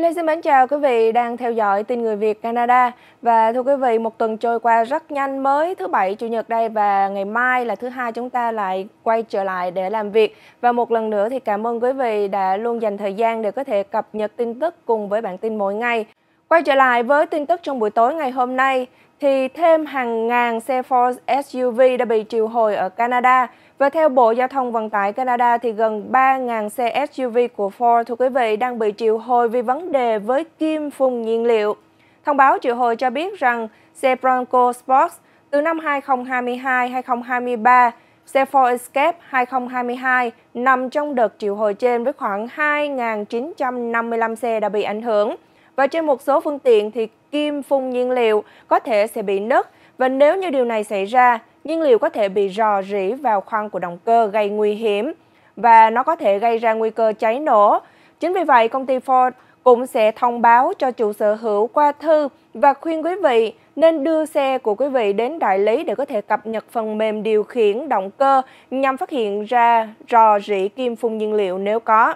Duy Lê xin mến chào quý vị đang theo dõi tin người Việt Canada và thưa quý vị một tuần trôi qua rất nhanh mới thứ bảy chủ nhật đây và ngày mai là thứ hai chúng ta lại quay trở lại để làm việc và một lần nữa thì cảm ơn quý vị đã luôn dành thời gian để có thể cập nhật tin tức cùng với bản tin mỗi ngày. Quay trở lại với tin tức trong buổi tối ngày hôm nay, thì thêm hàng ngàn xe Ford SUV đã bị triệu hồi ở Canada. Và theo Bộ Giao thông Vận tải Canada thì gần 3.000 xe SUV của Ford thưa quý vị đang bị triệu hồi vì vấn đề với kim phun nhiên liệu. Thông báo triệu hồi cho biết rằng xe Bronco Sports từ năm 2022-2023, xe Ford Escape 2022 nằm trong đợt triệu hồi trên với khoảng 2.955 xe đã bị ảnh hưởng. Và trên một số phương tiện thì kim phun nhiên liệu có thể sẽ bị nứt và nếu như điều này xảy ra, nhiên liệu có thể bị rò rỉ vào khoang của động cơ gây nguy hiểm và nó có thể gây ra nguy cơ cháy nổ. Chính vì vậy, công ty Ford cũng sẽ thông báo cho chủ sở hữu qua thư và khuyên quý vị nên đưa xe của quý vị đến đại lý để có thể cập nhật phần mềm điều khiển động cơ nhằm phát hiện ra rò rỉ kim phun nhiên liệu nếu có.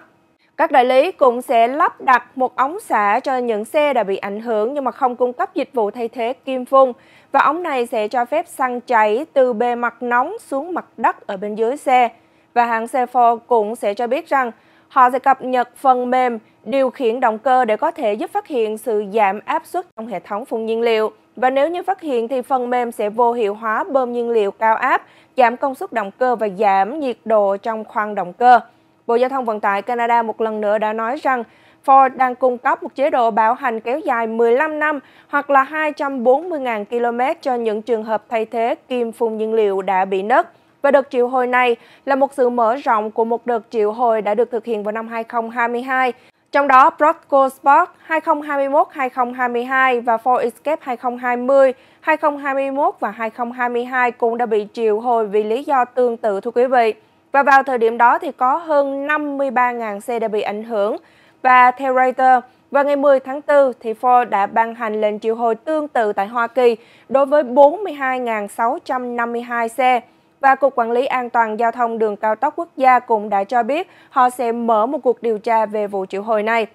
Các đại lý cũng sẽ lắp đặt một ống xả cho những xe đã bị ảnh hưởng nhưng mà không cung cấp dịch vụ thay thế kim phun và ống này sẽ cho phép xăng chảy từ bề mặt nóng xuống mặt đất ở bên dưới xe. Và hãng xe Ford cũng sẽ cho biết rằng họ sẽ cập nhật phần mềm điều khiển động cơ để có thể giúp phát hiện sự giảm áp suất trong hệ thống phun nhiên liệu. Và nếu như phát hiện thì phần mềm sẽ vô hiệu hóa bơm nhiên liệu cao áp, giảm công suất động cơ và giảm nhiệt độ trong khoang động cơ. Bộ Giao thông Vận tải Canada một lần nữa đã nói rằng Ford đang cung cấp một chế độ bảo hành kéo dài 15 năm hoặc là 240.000 km cho những trường hợp thay thế kim phun nhiên liệu đã bị nứt. Và đợt triệu hồi này là một sự mở rộng của một đợt triệu hồi đã được thực hiện vào năm 2022 trong đó Bronco Sport 2021-2022 và Ford Escape 2020, 2021 và 2022 cũng đã bị triệu hồi vì lý do tương tự thưa quý vị. Và vào thời điểm đó thì có hơn 53.000 xe đã bị ảnh hưởng. Và theo Reuters, vào ngày 10 tháng 4, thì Ford đã ban hành lệnh triệu hồi tương tự tại Hoa Kỳ đối với 42.652 xe. Và Cục Quản lý An toàn Giao thông Đường Cao tốc Quốc gia cũng đã cho biết họ sẽ mở một cuộc điều tra về vụ triệu hồi này.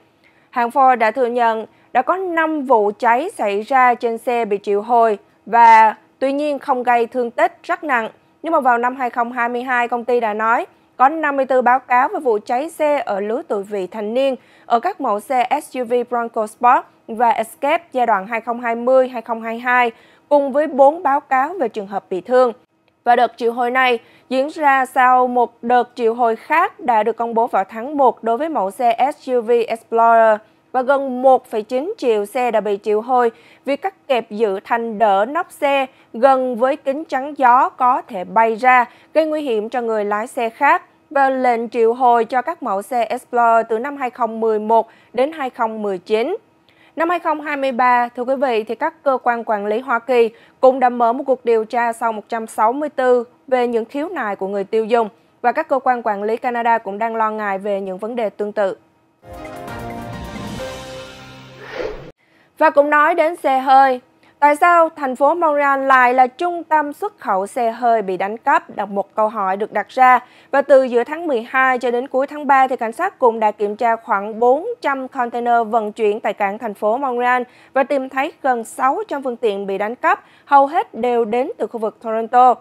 Hãng Ford đã thừa nhận đã có 5 vụ cháy xảy ra trên xe bị triệu hồi và tuy nhiên không gây thương tích rất nặng. Nhưng mà vào năm 2022, công ty đã nói có 54 báo cáo về vụ cháy xe ở lứa tuổi vị thành niên ở các mẫu xe SUV Bronco Sport và Escape giai đoạn 2020-2022, cùng với 4 báo cáo về trường hợp bị thương. Và đợt triệu hồi này diễn ra sau một đợt triệu hồi khác đã được công bố vào tháng 1 đối với mẫu xe SUV Explorer và gần 1,9 triệu xe đã bị triệu hồi vì các kẹp giữ thành đỡ nóc xe gần với kính chắn gió có thể bay ra, gây nguy hiểm cho người lái xe khác và lệnh triệu hồi cho các mẫu xe Explorer từ năm 2011 đến 2019. Năm 2023, thưa quý vị, thì các cơ quan quản lý Hoa Kỳ cũng đã mở một cuộc điều tra sau 164 về những khiếu nại của người tiêu dùng và các cơ quan quản lý Canada cũng đang lo ngại về những vấn đề tương tự. Và cũng nói đến xe hơi. Tại sao thành phố Montreal lại là trung tâm xuất khẩu xe hơi bị đánh cắp là một câu hỏi được đặt ra. Và từ giữa tháng 12 cho đến cuối tháng 3 thì cảnh sát cũng đã kiểm tra khoảng 400 container vận chuyển tại cảng thành phố Montreal và tìm thấy gần 600 phương tiện bị đánh cắp, hầu hết đều đến từ khu vực Toronto.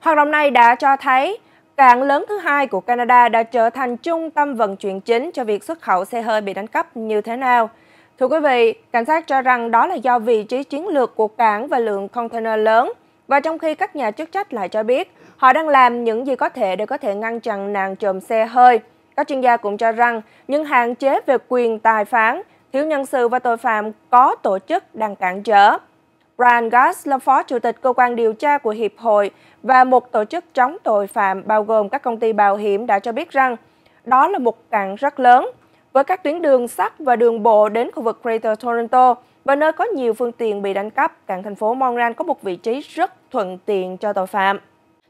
Hoạt động này đã cho thấy Cảng lớn thứ hai của Canada đã trở thành trung tâm vận chuyển chính cho việc xuất khẩu xe hơi bị đánh cắp như thế nào. Thưa quý vị, cảnh sát cho rằng đó là do vị trí chiến lược của cảng và lượng container lớn. Và trong khi các nhà chức trách lại cho biết, họ đang làm những gì có thể để có thể ngăn chặn nạn trộm xe hơi. Các chuyên gia cũng cho rằng những hạn chế về quyền tài phán, thiếu nhân sự và tội phạm có tổ chức đang cản trở. Brian Gass là phó chủ tịch cơ quan điều tra của Hiệp hội và một tổ chức chống tội phạm bao gồm các công ty bảo hiểm đã cho biết rằng đó là một cản rất lớn với các tuyến đường sắt và đường bộ đến khu vực Greater Toronto và nơi có nhiều phương tiện bị đánh cắp, cảng thành phố Montreal có một vị trí rất thuận tiện cho tội phạm.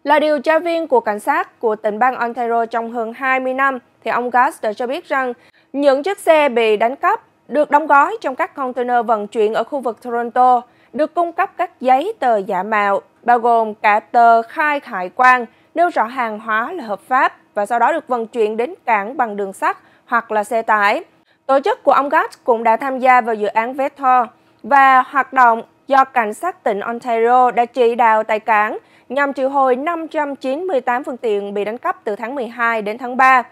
Là điều tra viên của cảnh sát của tỉnh bang Ontario trong hơn 20 năm, thì ông đã cho biết rằng những chiếc xe bị đánh cắp được đóng gói trong các container vận chuyển ở khu vực Toronto, được cung cấp các giấy tờ giả mạo, bao gồm cả tờ khai hải quan, nêu rõ hàng hóa là hợp pháp và sau đó được vận chuyển đến cảng bằng đường sắt hoặc là xe tải. Tổ chức của ông Gatt cũng đã tham gia vào dự án Vector và hoạt động do cảnh sát tỉnh Ontario đã chỉ đạo tại cảng nhằm triệu hồi 598 phương tiện bị đánh cắp từ tháng 12 đến tháng 3.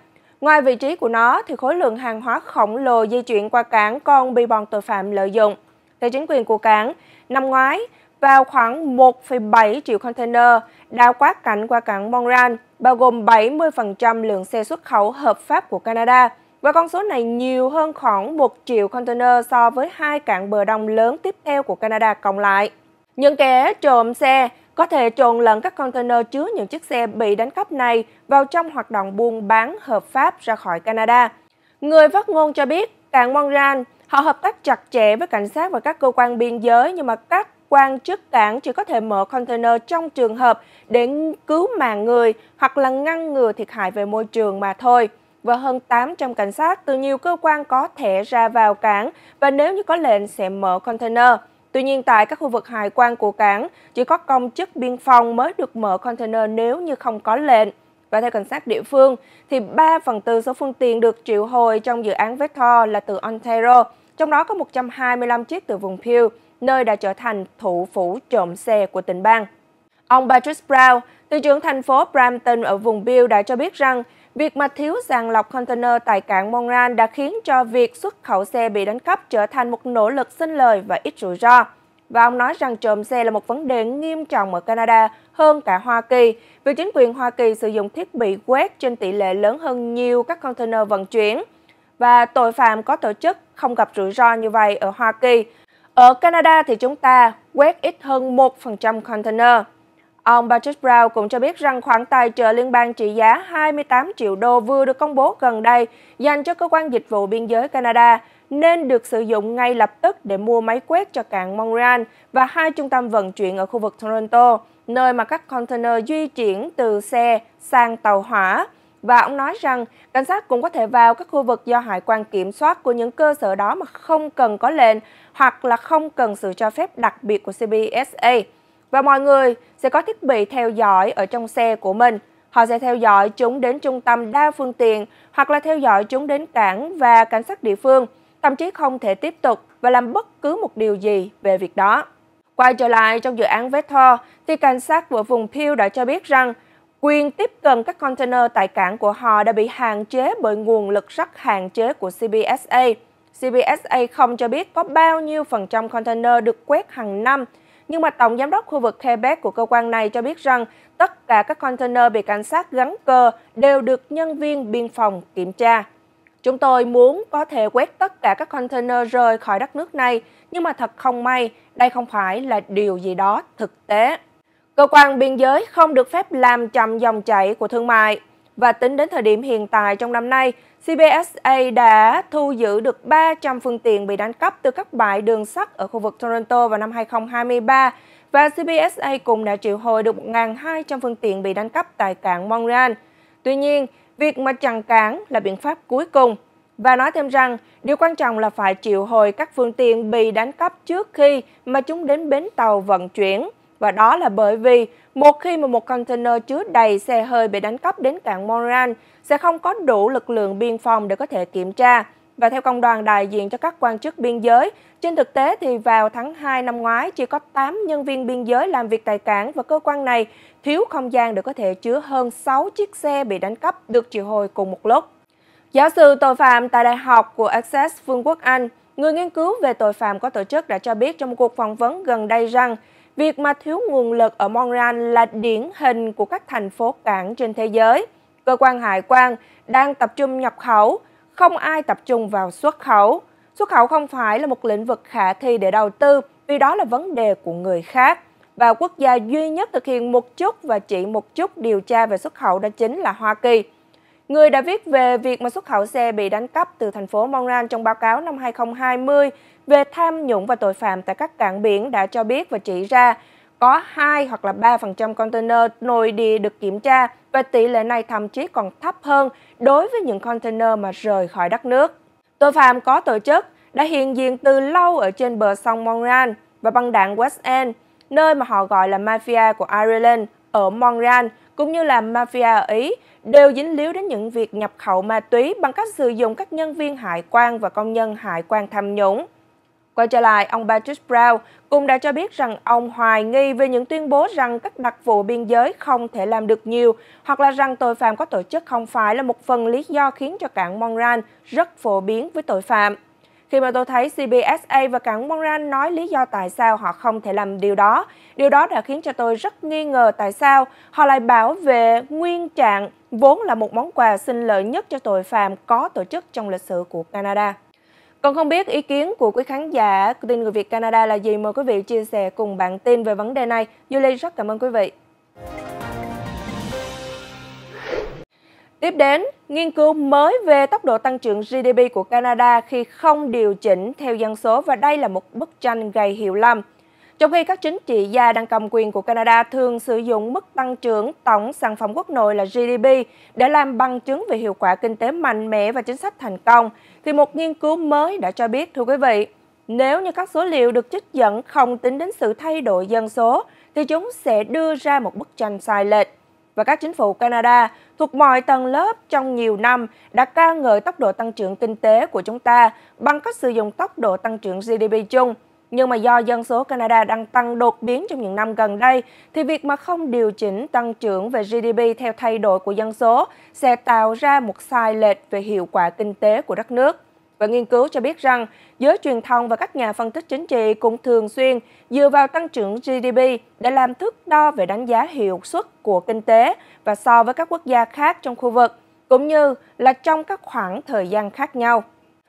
Ngoài vị trí của nó, thì khối lượng hàng hóa khổng lồ di chuyển qua cảng còn bị bọn tội phạm lợi dụng. Theo chính quyền của cảng, năm ngoái, vào khoảng 1,7 triệu container đã quá cảnh qua cảng Montreal bao gồm 70% lượng xe xuất khẩu hợp pháp của Canada, và con số này nhiều hơn khoảng 1 triệu container so với hai cảng bờ đông lớn tiếp theo của Canada cộng lại. Những kẻ trộm xe có thể trộn lẫn các container chứa những chiếc xe bị đánh cắp này vào trong hoạt động buôn bán hợp pháp ra khỏi Canada. Người phát ngôn cho biết, cảng Montreal, họ hợp tác chặt chẽ với cảnh sát và các cơ quan biên giới nhưng mà các quan chức cảng chỉ có thể mở container trong trường hợp để cứu mạng người hoặc là ngăn ngừa thiệt hại về môi trường mà thôi. Và hơn 800 cảnh sát từ nhiều cơ quan có thể ra vào cảng và nếu như có lệnh sẽ mở container. Tuy nhiên tại các khu vực hải quan của cảng, chỉ có công chức biên phòng mới được mở container nếu như không có lệnh. Và theo cảnh sát địa phương, thì 3 phần tư số phương tiện được triệu hồi trong dự án Vector là từ Ontario, trong đó có 125 chiếc từ vùng Peel, nơi đã trở thành thủ phủ trộm xe của tỉnh bang. Ông Patrick Brown, thị trưởng thành phố Brampton ở vùng Bill đã cho biết rằng việc mà thiếu sàng lọc container tại cảng Montreal đã khiến cho việc xuất khẩu xe bị đánh cắp trở thành một nỗ lực sinh lời và ít rủi ro. Và ông nói rằng trộm xe là một vấn đề nghiêm trọng ở Canada hơn cả Hoa Kỳ, vì chính quyền Hoa Kỳ sử dụng thiết bị quét trên tỷ lệ lớn hơn nhiều các container vận chuyển. Và tội phạm có tổ chức không gặp rủi ro như vậy ở Hoa Kỳ, ở Canada thì chúng ta quét ít hơn 1% container. Ông Patrick Brown cũng cho biết rằng khoản tài trợ liên bang trị giá 28 triệu đô vừa được công bố gần đây dành cho cơ quan dịch vụ biên giới Canada nên được sử dụng ngay lập tức để mua máy quét cho cảng Montreal và hai trung tâm vận chuyển ở khu vực Toronto, nơi mà các container di chuyển từ xe sang tàu hỏa. Và ông nói rằng cảnh sát cũng có thể vào các khu vực do hải quan kiểm soát của những cơ sở đó mà không cần có lệnh hoặc là không cần sự cho phép đặc biệt của CBSA. Và mọi người sẽ có thiết bị theo dõi ở trong xe của mình. Họ sẽ theo dõi chúng đến trung tâm đa phương tiện hoặc là theo dõi chúng đến cảng và cảnh sát địa phương, thậm chí không thể tiếp tục và làm bất cứ một điều gì về việc đó. Quay trở lại trong dự án Vector, thì cảnh sát của vùng Peel đã cho biết rằng Quyền tiếp cận các container tại cảng của họ đã bị hạn chế bởi nguồn lực rất hạn chế của CBSA. CBSA không cho biết có bao nhiêu phần trăm container được quét hàng năm, nhưng mà Tổng Giám đốc khu vực Quebec của cơ quan này cho biết rằng tất cả các container bị cảnh sát gắn cờ đều được nhân viên biên phòng kiểm tra. Chúng tôi muốn có thể quét tất cả các container rời khỏi đất nước này, nhưng mà thật không may, đây không phải là điều gì đó thực tế. Cơ quan biên giới không được phép làm chậm dòng chảy của thương mại. Và tính đến thời điểm hiện tại trong năm nay, CBSA đã thu giữ được 300 phương tiện bị đánh cắp từ các bãi đường sắt ở khu vực Toronto vào năm 2023 và CBSA cũng đã triệu hồi được 1.200 phương tiện bị đánh cắp tại cảng Montreal. Tuy nhiên, việc mà chặn cảng là biện pháp cuối cùng. Và nói thêm rằng, điều quan trọng là phải triệu hồi các phương tiện bị đánh cắp trước khi mà chúng đến bến tàu vận chuyển – và đó là bởi vì một khi mà một container chứa đầy xe hơi bị đánh cắp đến cảng Montreal sẽ không có đủ lực lượng biên phòng để có thể kiểm tra. Và theo công đoàn đại diện cho các quan chức biên giới, trên thực tế thì vào tháng 2 năm ngoái chỉ có 8 nhân viên biên giới làm việc tại cảng và cơ quan này thiếu không gian để có thể chứa hơn 6 chiếc xe bị đánh cắp được triệu hồi cùng một lúc. Giáo sư tội phạm tại Đại học của Access Vương quốc Anh, người nghiên cứu về tội phạm có tổ chức đã cho biết trong một cuộc phỏng vấn gần đây rằng Việc mà thiếu nguồn lực ở Montreal là điển hình của các thành phố cảng trên thế giới. Cơ quan hải quan đang tập trung nhập khẩu, không ai tập trung vào xuất khẩu. Xuất khẩu không phải là một lĩnh vực khả thi để đầu tư vì đó là vấn đề của người khác. Và quốc gia duy nhất thực hiện một chút và chỉ một chút điều tra về xuất khẩu đó chính là Hoa Kỳ. Người đã viết về việc mà xuất khẩu xe bị đánh cắp từ thành phố Montreal trong báo cáo năm 2020 về tham nhũng và tội phạm tại các cảng biển đã cho biết và chỉ ra có 2 hoặc là 3% container nội địa được kiểm tra và tỷ lệ này thậm chí còn thấp hơn đối với những container mà rời khỏi đất nước. Tội phạm có tổ chức đã hiện diện từ lâu ở trên bờ sông Montreal và băng đảng West End, nơi mà họ gọi là mafia của Ireland ở Montreal – cũng như là mafia ở Ý đều dính líu đến những việc nhập khẩu ma túy bằng cách sử dụng các nhân viên hải quan và công nhân hải quan tham nhũng. Quay trở lại, ông Patrick Brown cũng đã cho biết rằng ông hoài nghi về những tuyên bố rằng các đặc vụ biên giới không thể làm được nhiều hoặc là rằng tội phạm có tổ chức không phải là một phần lý do khiến cho cảng Monran rất phổ biến với tội phạm khi mà tôi thấy CBSA và cảng Montreal nói lý do tại sao họ không thể làm điều đó. Điều đó đã khiến cho tôi rất nghi ngờ tại sao họ lại bảo vệ nguyên trạng vốn là một món quà sinh lợi nhất cho tội phạm có tổ chức trong lịch sử của Canada. Còn không biết ý kiến của quý khán giả tin người Việt Canada là gì mời quý vị chia sẻ cùng bản tin về vấn đề này. Julie rất cảm ơn quý vị. Tiếp đến, nghiên cứu mới về tốc độ tăng trưởng GDP của Canada khi không điều chỉnh theo dân số và đây là một bức tranh gây hiểu lầm. Trong khi các chính trị gia đang cầm quyền của Canada thường sử dụng mức tăng trưởng tổng sản phẩm quốc nội là GDP để làm bằng chứng về hiệu quả kinh tế mạnh mẽ và chính sách thành công, thì một nghiên cứu mới đã cho biết, thưa quý vị, nếu như các số liệu được trích dẫn không tính đến sự thay đổi dân số, thì chúng sẽ đưa ra một bức tranh sai lệch và các chính phủ Canada thuộc mọi tầng lớp trong nhiều năm đã ca ngợi tốc độ tăng trưởng kinh tế của chúng ta bằng cách sử dụng tốc độ tăng trưởng GDP chung. Nhưng mà do dân số Canada đang tăng đột biến trong những năm gần đây, thì việc mà không điều chỉnh tăng trưởng về GDP theo thay đổi của dân số sẽ tạo ra một sai lệch về hiệu quả kinh tế của đất nước và nghiên cứu cho biết rằng giới truyền thông và các nhà phân tích chính trị cũng thường xuyên dựa vào tăng trưởng GDP để làm thước đo về đánh giá hiệu suất của kinh tế và so với các quốc gia khác trong khu vực, cũng như là trong các khoảng thời gian khác nhau.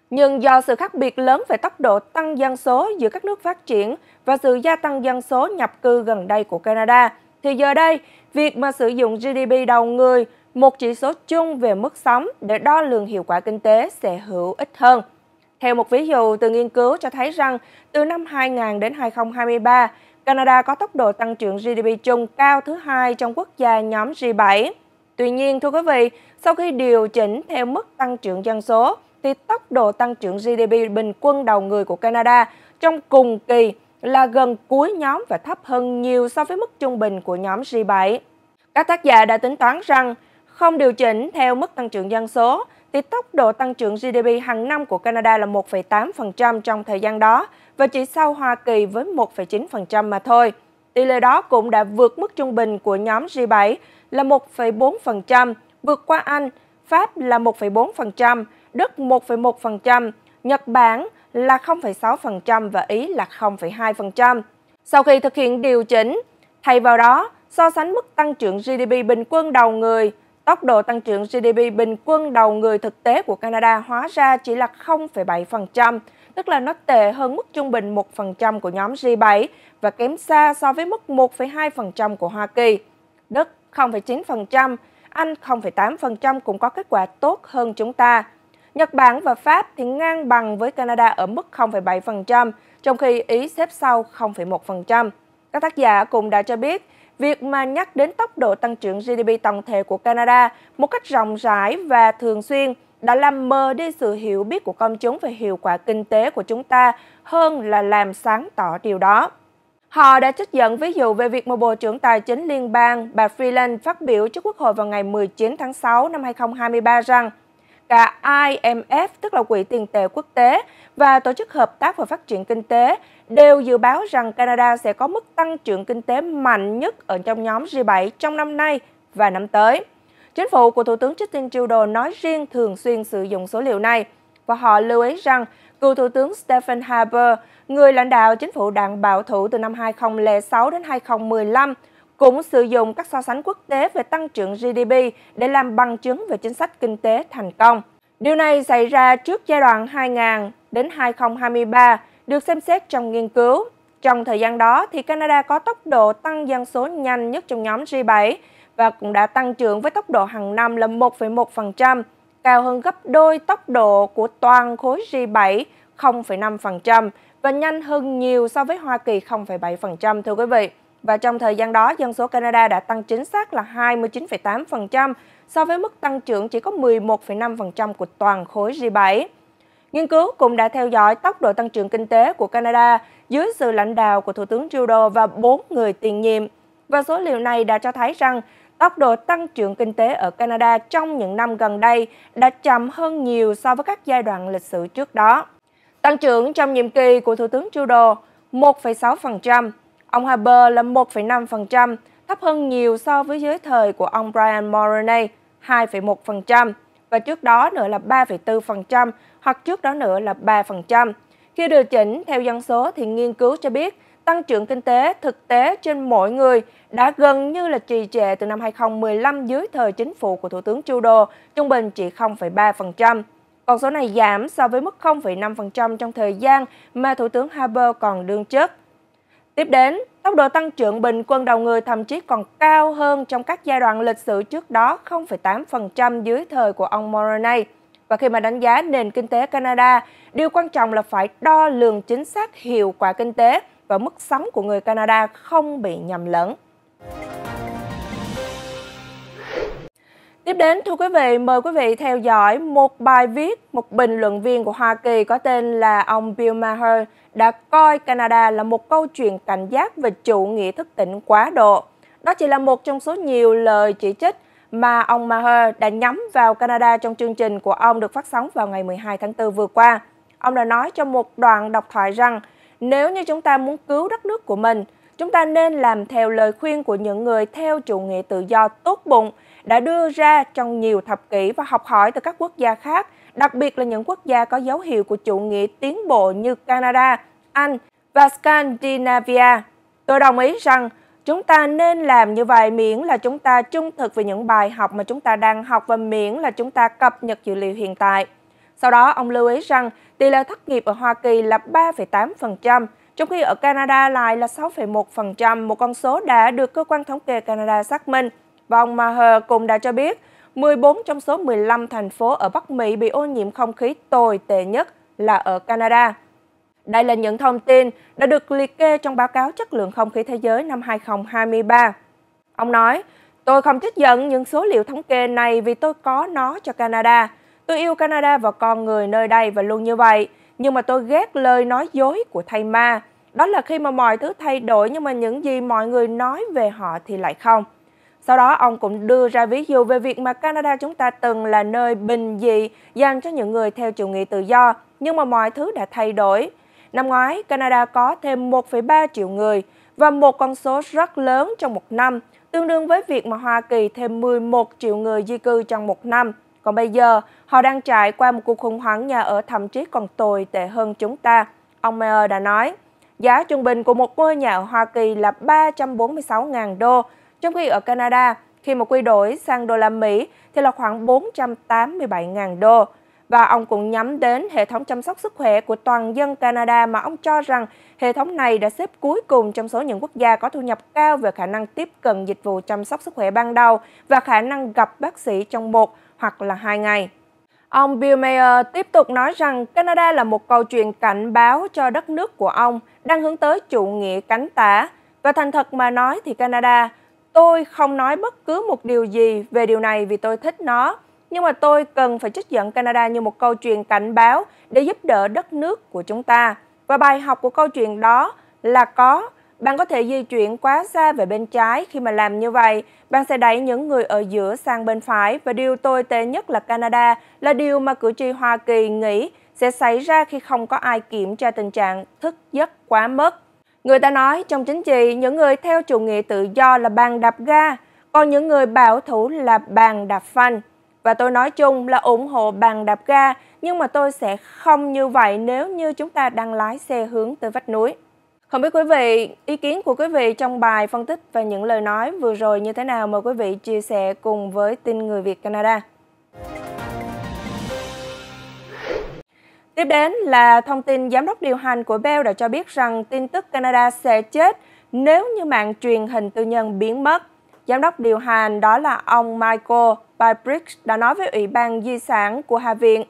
Nhưng do sự khác biệt lớn về tốc độ tăng dân số giữa các nước phát triển và sự gia tăng dân số nhập cư gần đây của Canada, thì giờ đây, việc mà sử dụng GDP đầu người một chỉ số chung về mức sống để đo lường hiệu quả kinh tế sẽ hữu ích hơn. Theo một ví dụ từ nghiên cứu cho thấy rằng từ năm 2000 đến 2023, Canada có tốc độ tăng trưởng GDP chung cao thứ hai trong quốc gia nhóm G7. Tuy nhiên, thưa quý vị, sau khi điều chỉnh theo mức tăng trưởng dân số, thì tốc độ tăng trưởng GDP bình quân đầu người của Canada trong cùng kỳ là gần cuối nhóm và thấp hơn nhiều so với mức trung bình của nhóm G7. Các tác giả đã tính toán rằng không điều chỉnh theo mức tăng trưởng dân số, thì tốc độ tăng trưởng GDP hàng năm của Canada là 1,8% trong thời gian đó và chỉ sau Hoa Kỳ với 1,9% mà thôi. Tỷ lệ đó cũng đã vượt mức trung bình của nhóm G7 là 1,4%, vượt qua Anh, Pháp là 1,4%, Đức 1,1%, Nhật Bản là 0,6% và Ý là 0,2%. Sau khi thực hiện điều chỉnh, thay vào đó, so sánh mức tăng trưởng GDP bình quân đầu người Tốc độ tăng trưởng GDP bình quân đầu người thực tế của Canada hóa ra chỉ là 0,7%, tức là nó tệ hơn mức trung bình 1% của nhóm G7 và kém xa so với mức 1,2% của Hoa Kỳ. Đức 0,9%, Anh 0,8% cũng có kết quả tốt hơn chúng ta. Nhật Bản và Pháp thì ngang bằng với Canada ở mức 0,7%, trong khi Ý xếp sau 0,1%. Các tác giả cũng đã cho biết việc mà nhắc đến tốc độ tăng trưởng GDP tổng thể của Canada một cách rộng rãi và thường xuyên đã làm mờ đi sự hiểu biết của công chúng về hiệu quả kinh tế của chúng ta hơn là làm sáng tỏ điều đó. Họ đã trích dẫn ví dụ về việc một Bộ trưởng Tài chính Liên bang, bà Freeland phát biểu trước Quốc hội vào ngày 19 tháng 6 năm 2023 rằng IMF, tức là Quỹ tiền tệ quốc tế, và Tổ chức Hợp tác và Phát triển Kinh tế đều dự báo rằng Canada sẽ có mức tăng trưởng kinh tế mạnh nhất ở trong nhóm G7 trong năm nay và năm tới. Chính phủ của Thủ tướng Justin Trudeau nói riêng thường xuyên sử dụng số liệu này và họ lưu ý rằng cựu Thủ tướng Stephen Harper, người lãnh đạo chính phủ đảng bảo thủ từ năm 2006 đến 2015, cũng sử dụng các so sánh quốc tế về tăng trưởng GDP để làm bằng chứng về chính sách kinh tế thành công. Điều này xảy ra trước giai đoạn 2000 đến 2023 được xem xét trong nghiên cứu. Trong thời gian đó thì Canada có tốc độ tăng dân số nhanh nhất trong nhóm G7 và cũng đã tăng trưởng với tốc độ hàng năm là 1,1%, cao hơn gấp đôi tốc độ của toàn khối G7 0,5% và nhanh hơn nhiều so với Hoa Kỳ 0,7% thưa quý vị. Và trong thời gian đó, dân số Canada đã tăng chính xác là 29,8% so với mức tăng trưởng chỉ có 11,5% của toàn khối G7. Nghiên cứu cũng đã theo dõi tốc độ tăng trưởng kinh tế của Canada dưới sự lãnh đạo của Thủ tướng Trudeau và bốn người tiền nhiệm. Và số liệu này đã cho thấy rằng tốc độ tăng trưởng kinh tế ở Canada trong những năm gần đây đã chậm hơn nhiều so với các giai đoạn lịch sử trước đó. Tăng trưởng trong nhiệm kỳ của Thủ tướng Trudeau 1,6%, Ông Harper là 1,5%, thấp hơn nhiều so với dưới thời của ông Brian Mulroney 2,1% và trước đó nữa là 3,4% hoặc trước đó nữa là 3%. Khi điều chỉnh theo dân số thì nghiên cứu cho biết tăng trưởng kinh tế thực tế trên mỗi người đã gần như là trì trệ từ năm 2015 dưới thời chính phủ của Thủ tướng Trudeau, trung bình chỉ 0,3%. Con số này giảm so với mức 0,5% trong thời gian mà Thủ tướng Harper còn đương chức. Tiếp đến, tốc độ tăng trưởng bình quân đầu người thậm chí còn cao hơn trong các giai đoạn lịch sử trước đó 0,8% dưới thời của ông Mornay. Và khi mà đánh giá nền kinh tế Canada, điều quan trọng là phải đo lường chính xác hiệu quả kinh tế và mức sống của người Canada không bị nhầm lẫn. Tiếp đến, thưa quý vị, mời quý vị theo dõi một bài viết, một bình luận viên của Hoa Kỳ có tên là ông Bill Maher đã coi Canada là một câu chuyện cảnh giác về chủ nghĩa thức tỉnh quá độ. Đó chỉ là một trong số nhiều lời chỉ trích mà ông Maher đã nhắm vào Canada trong chương trình của ông được phát sóng vào ngày 12 tháng 4 vừa qua. Ông đã nói trong một đoạn độc thoại rằng nếu như chúng ta muốn cứu đất nước của mình, chúng ta nên làm theo lời khuyên của những người theo chủ nghĩa tự do tốt bụng đã đưa ra trong nhiều thập kỷ và học hỏi từ các quốc gia khác đặc biệt là những quốc gia có dấu hiệu của chủ nghĩa tiến bộ như Canada, Anh và Scandinavia. Tôi đồng ý rằng chúng ta nên làm như vậy miễn là chúng ta trung thực về những bài học mà chúng ta đang học và miễn là chúng ta cập nhật dữ liệu hiện tại. Sau đó, ông lưu ý rằng tỷ lệ thất nghiệp ở Hoa Kỳ là 3,8%, trong khi ở Canada lại là 6,1%, một con số đã được cơ quan thống kê Canada xác minh. Và ông Maher cũng đã cho biết 14 trong số 15 thành phố ở Bắc Mỹ bị ô nhiễm không khí tồi tệ nhất là ở Canada. Đây là những thông tin đã được liệt kê trong báo cáo chất lượng không khí thế giới năm 2023. Ông nói, tôi không trích giận những số liệu thống kê này vì tôi có nó cho Canada. Tôi yêu Canada và con người nơi đây và luôn như vậy. Nhưng mà tôi ghét lời nói dối của thầy ma. Đó là khi mà mọi thứ thay đổi nhưng mà những gì mọi người nói về họ thì lại không. Sau đó, ông cũng đưa ra ví dụ về việc mà Canada chúng ta từng là nơi bình dị dành cho những người theo chủ nghĩa tự do, nhưng mà mọi thứ đã thay đổi. Năm ngoái, Canada có thêm 1,3 triệu người và một con số rất lớn trong một năm, tương đương với việc mà Hoa Kỳ thêm 11 triệu người di cư trong một năm. Còn bây giờ, họ đang trải qua một cuộc khủng hoảng nhà ở thậm chí còn tồi tệ hơn chúng ta. Ông Mayer đã nói, giá trung bình của một ngôi nhà ở Hoa Kỳ là 346.000 đô, trong khi ở Canada, khi mà quy đổi sang đô la Mỹ thì là khoảng 487.000 đô. Và ông cũng nhắm đến hệ thống chăm sóc sức khỏe của toàn dân Canada mà ông cho rằng hệ thống này đã xếp cuối cùng trong số những quốc gia có thu nhập cao về khả năng tiếp cận dịch vụ chăm sóc sức khỏe ban đầu và khả năng gặp bác sĩ trong một hoặc là hai ngày. Ông Bill Mayer tiếp tục nói rằng Canada là một câu chuyện cảnh báo cho đất nước của ông đang hướng tới chủ nghĩa cánh tả. Và thành thật mà nói thì Canada Tôi không nói bất cứ một điều gì về điều này vì tôi thích nó, nhưng mà tôi cần phải trích dẫn Canada như một câu chuyện cảnh báo để giúp đỡ đất nước của chúng ta. Và bài học của câu chuyện đó là có, bạn có thể di chuyển quá xa về bên trái khi mà làm như vậy, bạn sẽ đẩy những người ở giữa sang bên phải và điều tồi tệ nhất là Canada là điều mà cử tri Hoa Kỳ nghĩ sẽ xảy ra khi không có ai kiểm tra tình trạng thức giấc quá mức. Người ta nói trong chính trị, những người theo chủ nghĩa tự do là bàn đạp ga, còn những người bảo thủ là bàn đạp phanh. Và tôi nói chung là ủng hộ bàn đạp ga, nhưng mà tôi sẽ không như vậy nếu như chúng ta đang lái xe hướng tới vách núi. Không biết quý vị, ý kiến của quý vị trong bài phân tích và những lời nói vừa rồi như thế nào mời quý vị chia sẻ cùng với tin người Việt Canada. Tiếp đến là thông tin giám đốc điều hành của Bell đã cho biết rằng tin tức Canada sẽ chết nếu như mạng truyền hình tư nhân biến mất. Giám đốc điều hành đó là ông Michael Bybrick đã nói với Ủy ban Di sản của Hạ viện.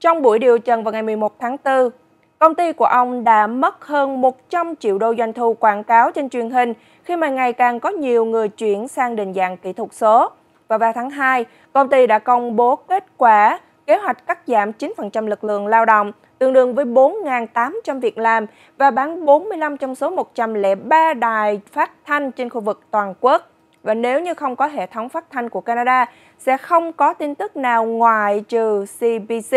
Trong buổi điều trần vào ngày 11 tháng 4, công ty của ông đã mất hơn 100 triệu đô doanh thu quảng cáo trên truyền hình khi mà ngày càng có nhiều người chuyển sang định dạng kỹ thuật số. Và vào tháng 2, công ty đã công bố kết quả kế hoạch cắt giảm 9% lực lượng lao động, tương đương với 4.800 việc làm và bán 45 trong số 103 đài phát thanh trên khu vực toàn quốc. Và nếu như không có hệ thống phát thanh của Canada, sẽ không có tin tức nào ngoài trừ CBC.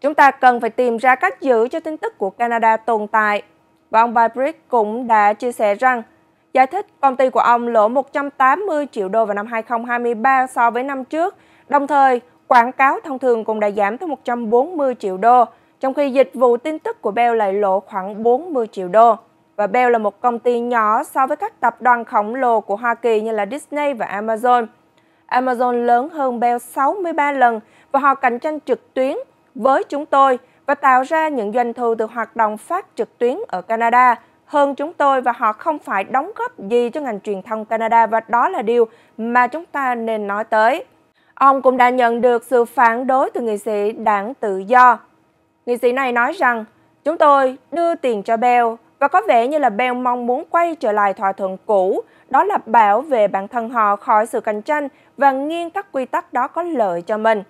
Chúng ta cần phải tìm ra cách giữ cho tin tức của Canada tồn tại. Và ông Bybrick cũng đã chia sẻ rằng Giải thích, công ty của ông lỗ 180 triệu đô vào năm 2023 so với năm trước. Đồng thời, Quảng cáo thông thường cũng đã giảm tới 140 triệu đô, trong khi dịch vụ tin tức của Bell lại lỗ khoảng 40 triệu đô. Và Bell là một công ty nhỏ so với các tập đoàn khổng lồ của Hoa Kỳ như là Disney và Amazon. Amazon lớn hơn Bell 63 lần và họ cạnh tranh trực tuyến với chúng tôi và tạo ra những doanh thu từ hoạt động phát trực tuyến ở Canada hơn chúng tôi và họ không phải đóng góp gì cho ngành truyền thông Canada và đó là điều mà chúng ta nên nói tới. Ông cũng đã nhận được sự phản đối từ nghị sĩ đảng tự do. Nghị sĩ này nói rằng, chúng tôi đưa tiền cho Bell và có vẻ như là Bell mong muốn quay trở lại thỏa thuận cũ, đó là bảo vệ bản thân họ khỏi sự cạnh tranh và nghiêng các quy tắc đó có lợi cho mình.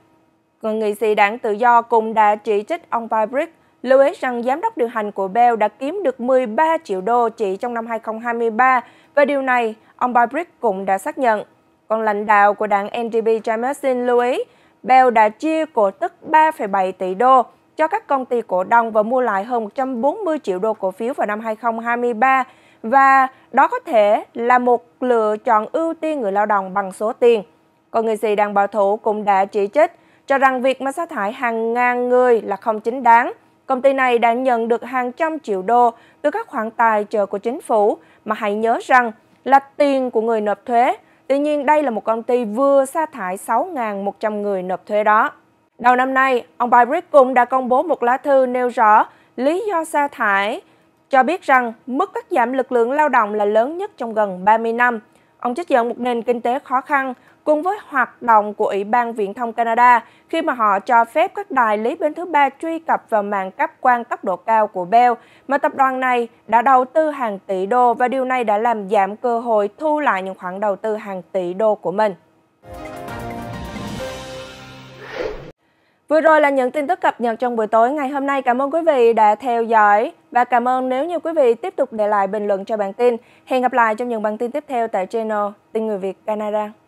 Còn nghị sĩ đảng tự do cũng đã chỉ trích ông Bybrick lưu ý rằng giám đốc điều hành của Bell đã kiếm được 13 triệu đô chỉ trong năm 2023 và điều này ông Bybrick cũng đã xác nhận. Còn lãnh đạo của đảng NDP Jameson lưu ý, Bell đã chia cổ tức 3,7 tỷ đô cho các công ty cổ đông và mua lại hơn 140 triệu đô cổ phiếu vào năm 2023 và đó có thể là một lựa chọn ưu tiên người lao động bằng số tiền. Còn người gì đảng bảo thủ cũng đã chỉ trích cho rằng việc mà sa thải hàng ngàn người là không chính đáng. Công ty này đã nhận được hàng trăm triệu đô từ các khoản tài trợ của chính phủ mà hãy nhớ rằng là tiền của người nộp thuế Tuy nhiên, đây là một công ty vừa sa thải 6.100 người nộp thuế đó. Đầu năm nay, ông Bybrick cũng đã công bố một lá thư nêu rõ lý do sa thải, cho biết rằng mức cắt giảm lực lượng lao động là lớn nhất trong gần 30 năm. Ông trích dẫn một nền kinh tế khó khăn, cùng với hoạt động của Ủy ban Viễn thông Canada khi mà họ cho phép các đài lý bên thứ ba truy cập vào mạng cáp quang tốc độ cao của Bell mà tập đoàn này đã đầu tư hàng tỷ đô và điều này đã làm giảm cơ hội thu lại những khoản đầu tư hàng tỷ đô của mình. Vừa rồi là những tin tức cập nhật trong buổi tối ngày hôm nay. Cảm ơn quý vị đã theo dõi và cảm ơn nếu như quý vị tiếp tục để lại bình luận cho bản tin. Hẹn gặp lại trong những bản tin tiếp theo tại channel Tin Người Việt Canada.